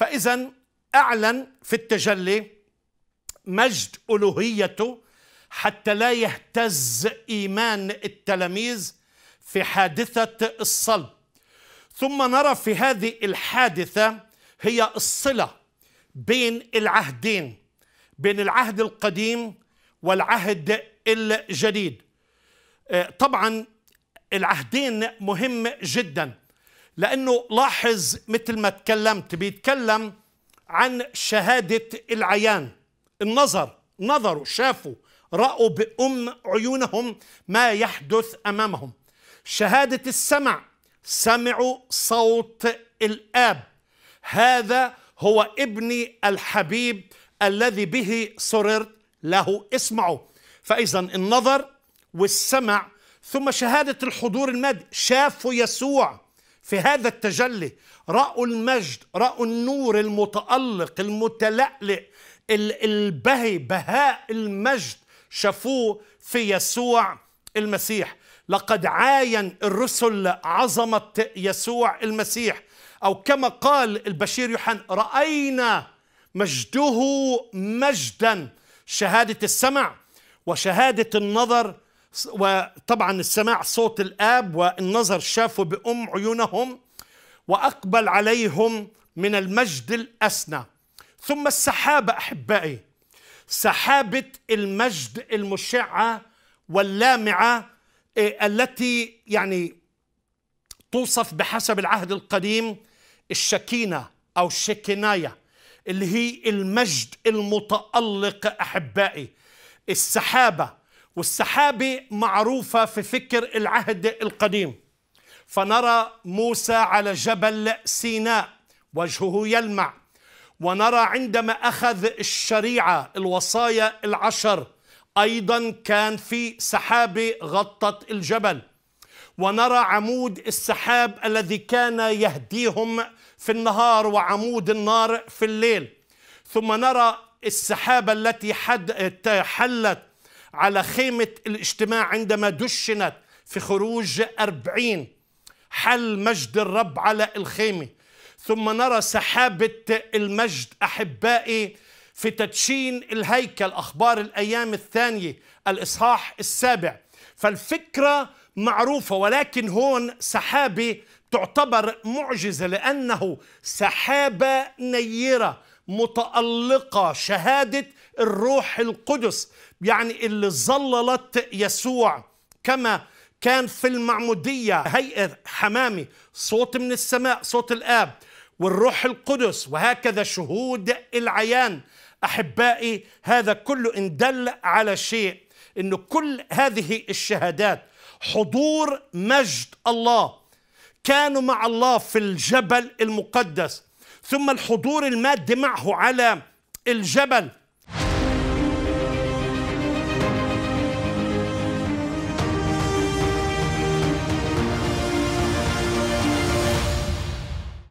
فإذا أعلن في التجلي مجد ألوهيته حتى لا يهتز إيمان التلاميذ في حادثة الصلب ثم نرى في هذه الحادثة هي الصلة بين العهدين بين العهد القديم والعهد الجديد آه، طبعا العهدين مهم جدا لأنه لاحظ مثل ما تكلمت بيتكلم عن شهادة العيان النظر نظروا شافوا رأوا بأم عيونهم ما يحدث أمامهم شهادة السمع سمعوا صوت الآب هذا هو ابني الحبيب الذي به سررت له اسمعوا فإذا النظر والسمع ثم شهادة الحضور المادي شافوا يسوع في هذا التجلي رأوا المجد رأوا النور المتألق المتلألئ البهي بهاء المجد شافوه في يسوع المسيح لقد عاين الرسل عظمة يسوع المسيح أو كما قال البشير يوحنا رأينا مجده مجدا شهادة السمع وشهادة النظر وطبعا السماع صوت الآب والنظر شافوا بأم عيونهم وأقبل عليهم من المجد الأسنى ثم السحابة أحبائي سحابة المجد المشعة واللامعة آه، التي يعني توصف بحسب العهد القديم الشكينة أو الشكناية اللي هي المجد المتألق أحبائي السحابة والسحابة معروفة في فكر العهد القديم فنرى موسى على جبل سيناء وجهه يلمع ونرى عندما أخذ الشريعة الوصايا العشر أيضا كان في سحابة غطت الجبل ونرى عمود السحاب الذي كان يهديهم في النهار وعمود النار في الليل ثم نرى السحابة التي حد حلت على خيمة الاجتماع عندما دشنت في خروج أربعين حل مجد الرب على الخيمة ثم نرى سحابة المجد أحبائي في تدشين الهيكل أخبار الأيام الثانية الإصحاح السابع فالفكرة معروفة ولكن هون سحابة تعتبر معجزة لأنه سحابة نيرة متألقة شهادة الروح القدس يعني اللي ظللت يسوع كما كان في المعمودية هيئة حمامي صوت من السماء صوت الآب والروح القدس وهكذا شهود العيان أحبائي هذا كله إن دل على شيء إن كل هذه الشهادات حضور مجد الله كانوا مع الله في الجبل المقدس ثم الحضور المادي معه على الجبل